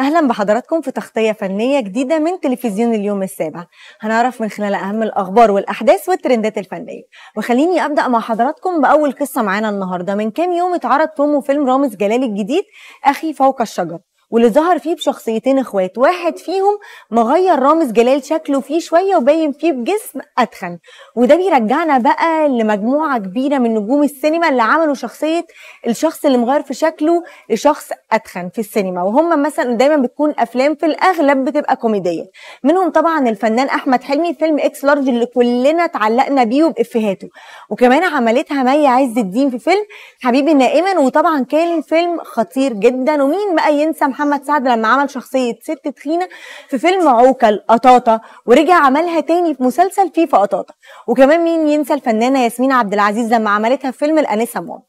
اهلا بحضراتكم في تغطيه فنيه جديده من تلفزيون اليوم السابع هنعرف من خلال اهم الاخبار والاحداث والترندات الفنيه وخليني ابدا مع حضراتكم باول قصه معانا النهارده من كام يوم اتعرض فيلم رامز جلال الجديد اخي فوق الشجر واللي ظهر فيه بشخصيتين اخوات واحد فيهم مغير رامز جلال شكله فيه شويه وباين فيه بجسم اتخن وده بيرجعنا بقى لمجموعه كبيره من نجوم السينما اللي عملوا شخصيه الشخص اللي مغير في شكله لشخص اتخن في السينما وهم مثلا دايما بتكون افلام في الاغلب بتبقى كوميديه منهم طبعا الفنان احمد حلمي فيلم اكس لارج اللي كلنا اتعلقنا بيه وبافيهاته وكمان عملتها مي عز الدين في فيلم حبيبي نائما وطبعا كان فيلم خطير جدا ومين بقى ينسى محمد سعد لما عمل شخصيه ست تخينه في فيلم عوكل قطاطه ورجع عملها تاني في مسلسل فيفا قطاطه وكمان مين ينسى الفنانه ياسمين عبد العزيز لما عملتها في فيلم الانسه ماما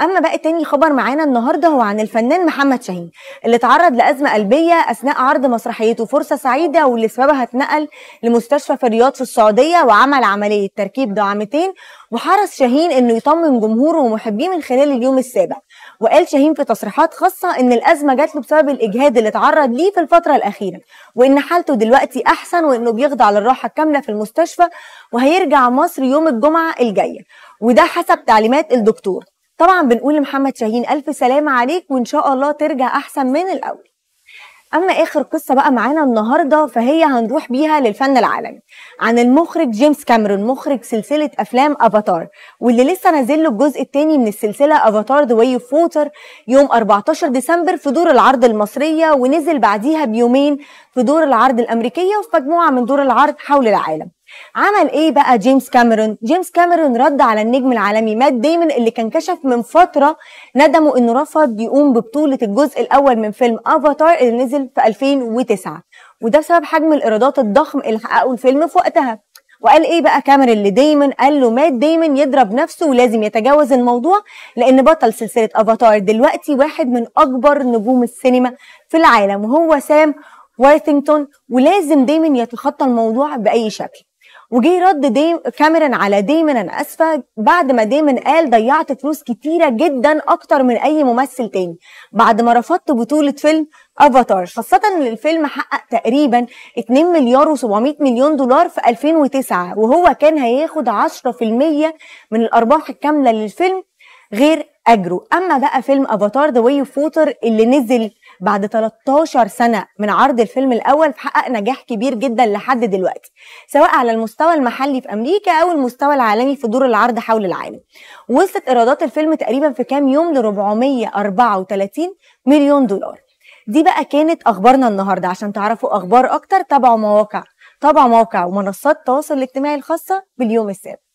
اما بقى تاني خبر معانا النهارده هو عن الفنان محمد شاهين اللي تعرض لازمه قلبيه اثناء عرض مسرحيته فرصه سعيده واللي سببها اتنقل لمستشفى في الرياض في السعوديه وعمل عمليه تركيب دعامتين وحرص شاهين انه يطمن جمهوره ومحبيه من خلال اليوم السابع وقال شاهين في تصريحات خاصه ان الازمه جات له بسبب الاجهاد اللي اتعرض ليه في الفتره الاخيره وان حالته دلوقتي احسن وانه بيخضع للراحه الكامله في المستشفى وهيرجع مصر يوم الجمعه الجايه وده حسب تعليمات الدكتور طبعا بنقول لمحمد شاهين الف سلامه عليك وان شاء الله ترجع احسن من الاول اما اخر قصه بقى معانا النهارده فهي هنروح بيها للفن العالمي عن المخرج جيمس كاميرون مخرج سلسله افلام افاتار واللي لسه نازل له الجزء الثاني من السلسله افاتار ذا واي اوف ووتر يوم 14 ديسمبر في دور العرض المصريه ونزل بعديها بيومين في دور العرض الامريكيه وفي مجموعه من دور العرض حول العالم عمل ايه بقى جيمس كاميرون جيمس كاميرون رد على النجم العالمي مات ديمون اللي كان كشف من فتره ندمه انه رفض يقوم ببطوله الجزء الاول من فيلم افاتار اللي نزل في 2009 وده بسبب حجم الايرادات الضخم اللي حققه الفيلم في وقتها وقال ايه بقى كاميرون لديمون قال له مات ديمون يضرب نفسه ولازم يتجاوز الموضوع لان بطل سلسله افاتار دلوقتي واحد من اكبر نجوم السينما في العالم وهو سام وارثينغتون ولازم دايما يتخطى الموضوع باي شكل وجي رد دي كاميرون على ديمن انا اسفه بعد ما ديمن قال ضيعت فلوس كتيره جدا اكتر من اي ممثل تاني بعد ما رفضت بطوله فيلم افاتار خاصه ان الفيلم حقق تقريبا 2 مليار و700 مليون دولار في 2009 وهو كان هياخد 10% من الارباح الكامله للفيلم غير اجره اما بقى فيلم افاتار ذا واي فوتر اللي نزل بعد 13 سنة من عرض الفيلم الأول فحقق نجاح كبير جدا لحد دلوقتي سواء على المستوى المحلي في أمريكا أو المستوى العالمي في دور العرض حول العالم وصلت إيرادات الفيلم تقريبا في كام يوم ل 434 مليون دولار دي بقى كانت أخبارنا النهاردة عشان تعرفوا أخبار أكتر تابعوا مواقع تابعوا مواقع ومنصات التواصل الاجتماعي الخاصة باليوم السابع